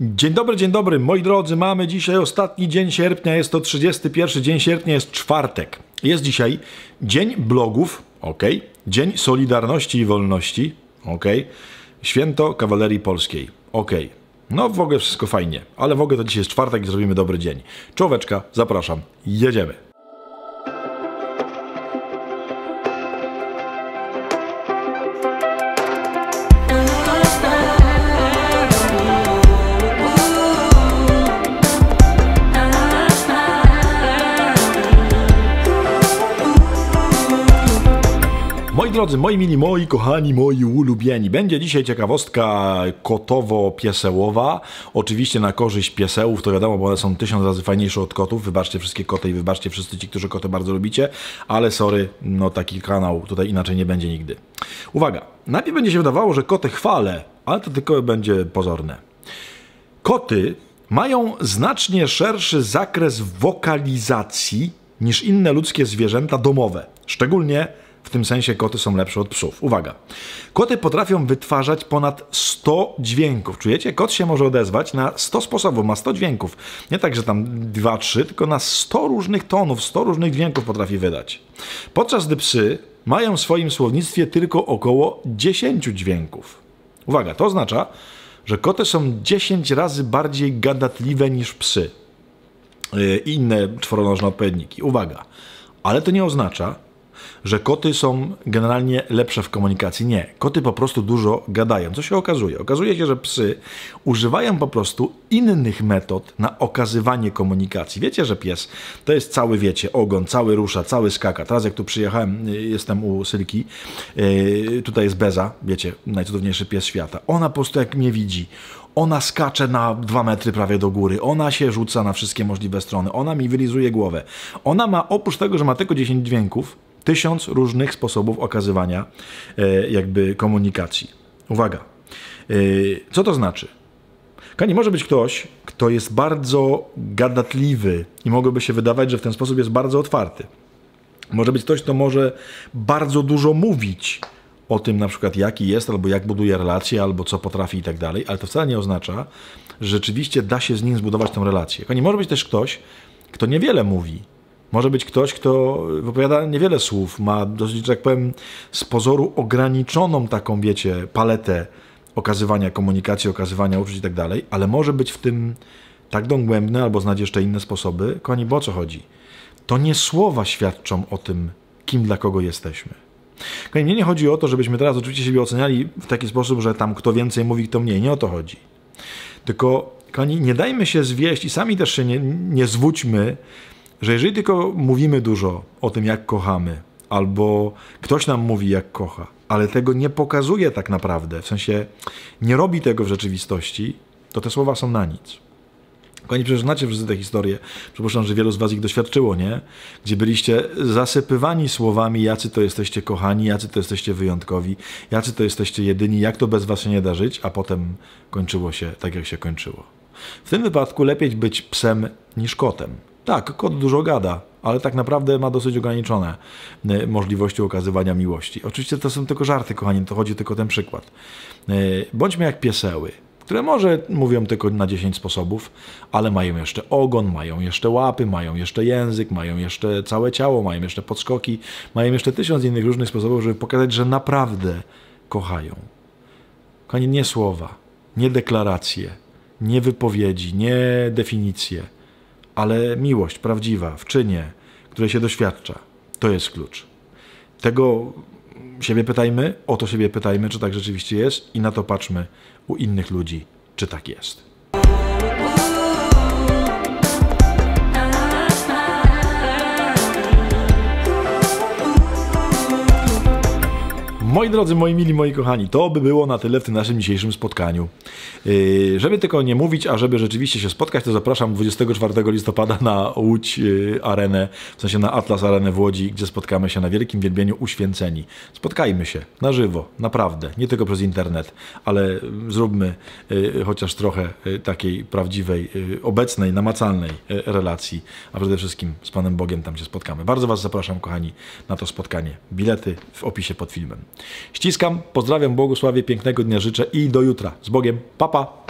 Dzień dobry, dzień dobry. Moi drodzy, mamy dzisiaj ostatni dzień sierpnia, jest to 31 dzień sierpnia, jest czwartek. Jest dzisiaj Dzień Blogów, ok. Dzień Solidarności i Wolności, ok. Święto Kawalerii Polskiej, ok. No w ogóle wszystko fajnie, ale w ogóle to dzisiaj jest czwartek i zrobimy dobry dzień. Człowieczka, zapraszam, jedziemy. Moi drodzy, moi mili, moi kochani, moi ulubieni, będzie dzisiaj ciekawostka kotowo-piesełowa. Oczywiście na korzyść piesełów, to wiadomo, bo one są tysiąc razy fajniejsze od kotów. Wybaczcie wszystkie koty i wybaczcie wszyscy ci, którzy koty bardzo lubicie, ale sorry, no taki kanał tutaj inaczej nie będzie nigdy. Uwaga, najpierw będzie się wydawało, że koty chwale, ale to tylko będzie pozorne. Koty mają znacznie szerszy zakres wokalizacji niż inne ludzkie zwierzęta domowe, szczególnie w tym sensie koty są lepsze od psów. Uwaga. Koty potrafią wytwarzać ponad 100 dźwięków. Czujecie? Kot się może odezwać na 100 sposobów, ma 100 dźwięków. Nie tak, że tam 2-3, tylko na 100 różnych tonów, 100 różnych dźwięków potrafi wydać. Podczas gdy psy mają w swoim słownictwie tylko około 10 dźwięków. Uwaga, to oznacza, że koty są 10 razy bardziej gadatliwe niż psy yy, i inne czworonożne odpowiedniki. Uwaga, ale to nie oznacza, że koty są generalnie lepsze w komunikacji. Nie, koty po prostu dużo gadają. Co się okazuje? Okazuje się, że psy używają po prostu innych metod na okazywanie komunikacji. Wiecie, że pies to jest cały, wiecie, ogon, cały rusza, cały skaka. Teraz jak tu przyjechałem, y, jestem u Sylki, y, tutaj jest Beza, wiecie, najcudowniejszy pies świata. Ona po prostu jak mnie widzi, ona skacze na dwa metry prawie do góry, ona się rzuca na wszystkie możliwe strony, ona mi wylizuje głowę. Ona ma, oprócz tego, że ma tylko 10 dźwięków, Tysiąc różnych sposobów okazywania e, jakby komunikacji. Uwaga. E, co to znaczy? Kani, może być ktoś, kto jest bardzo gadatliwy i mogłoby się wydawać, że w ten sposób jest bardzo otwarty. Może być ktoś, kto może bardzo dużo mówić o tym na przykład jaki jest, albo jak buduje relacje, albo co potrafi i tak dalej, ale to wcale nie oznacza, że rzeczywiście da się z nim zbudować tę relację. Kani, może być też ktoś, kto niewiele mówi, może być ktoś, kto wypowiada niewiele słów, ma dosyć, że tak powiem, z pozoru ograniczoną taką, wiecie, paletę okazywania komunikacji, okazywania uczuć i tak dalej, ale może być w tym tak dogłębny albo znać jeszcze inne sposoby. Kochani, bo o co chodzi? To nie słowa świadczą o tym, kim dla kogo jesteśmy. Kochani, mnie nie chodzi o to, żebyśmy teraz oczywiście siebie oceniali w taki sposób, że tam kto więcej mówi, kto mniej. Nie o to chodzi. Tylko, kochani, nie dajmy się zwieść i sami też się nie, nie zwódźmy że jeżeli tylko mówimy dużo o tym, jak kochamy, albo ktoś nam mówi, jak kocha, ale tego nie pokazuje tak naprawdę, w sensie nie robi tego w rzeczywistości, to te słowa są na nic. Kochani, przecież znacie wszyscy te historie, przypuszczam, że wielu z was ich doświadczyło, nie? Gdzie byliście zasypywani słowami, jacy to jesteście kochani, jacy to jesteście wyjątkowi, jacy to jesteście jedyni, jak to bez was się nie da żyć, a potem kończyło się tak, jak się kończyło. W tym wypadku lepiej być psem niż kotem. Tak, kot dużo gada, ale tak naprawdę ma dosyć ograniczone y, możliwości okazywania miłości. Oczywiście to są tylko żarty, kochani, to chodzi tylko o ten przykład. Y, bądźmy jak pieseły, które może mówią tylko na 10 sposobów, ale mają jeszcze ogon, mają jeszcze łapy, mają jeszcze język, mają jeszcze całe ciało, mają jeszcze podskoki, mają jeszcze tysiąc innych różnych sposobów, żeby pokazać, że naprawdę kochają. Kochani, nie słowa, nie deklaracje, nie wypowiedzi, nie definicje – ale miłość prawdziwa w czynie, której się doświadcza, to jest klucz. Tego siebie pytajmy, o to siebie pytajmy, czy tak rzeczywiście jest, i na to patrzmy u innych ludzi, czy tak jest. Moi drodzy, moi mili, moi kochani, to by było na tyle w tym naszym dzisiejszym spotkaniu. Yy, żeby tylko nie mówić, a żeby rzeczywiście się spotkać, to zapraszam 24 listopada na Łódź yy, Arenę, w sensie na Atlas Arenę w Łodzi, gdzie spotkamy się na Wielkim Wielbieniu Uświęceni. Spotkajmy się na żywo, naprawdę, nie tylko przez internet, ale zróbmy yy, chociaż trochę yy, takiej prawdziwej, yy, obecnej, namacalnej yy, relacji, a przede wszystkim z Panem Bogiem tam się spotkamy. Bardzo Was zapraszam, kochani, na to spotkanie. Bilety w opisie pod filmem. Ściskam, pozdrawiam, błogosławię, pięknego dnia życzę i do jutra. Z Bogiem, papa! Pa.